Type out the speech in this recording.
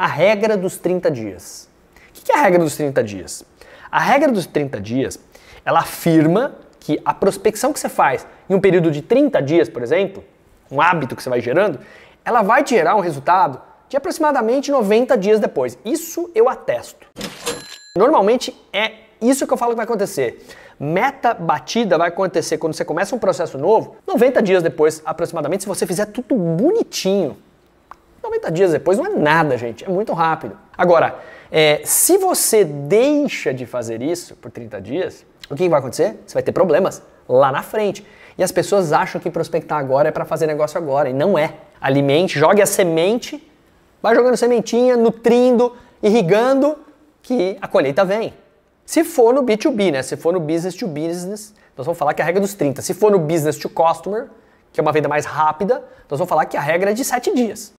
a regra dos 30 dias. O que é a regra dos 30 dias? A regra dos 30 dias, ela afirma que a prospecção que você faz em um período de 30 dias, por exemplo, um hábito que você vai gerando, ela vai te gerar um resultado de aproximadamente 90 dias depois. Isso eu atesto. Normalmente é isso que eu falo que vai acontecer. Meta batida vai acontecer quando você começa um processo novo, 90 dias depois aproximadamente, se você fizer tudo bonitinho. 90 dias depois não é nada, gente, é muito rápido. Agora, é, se você deixa de fazer isso por 30 dias, o que vai acontecer? Você vai ter problemas lá na frente. E as pessoas acham que prospectar agora é para fazer negócio agora, e não é. Alimente, jogue a semente, vai jogando sementinha, nutrindo, irrigando, que a colheita vem. Se for no B2B, né? Se for no business to business, nós vamos falar que a regra é dos 30. Se for no business to customer, que é uma venda mais rápida, nós vamos falar que a regra é de 7 dias.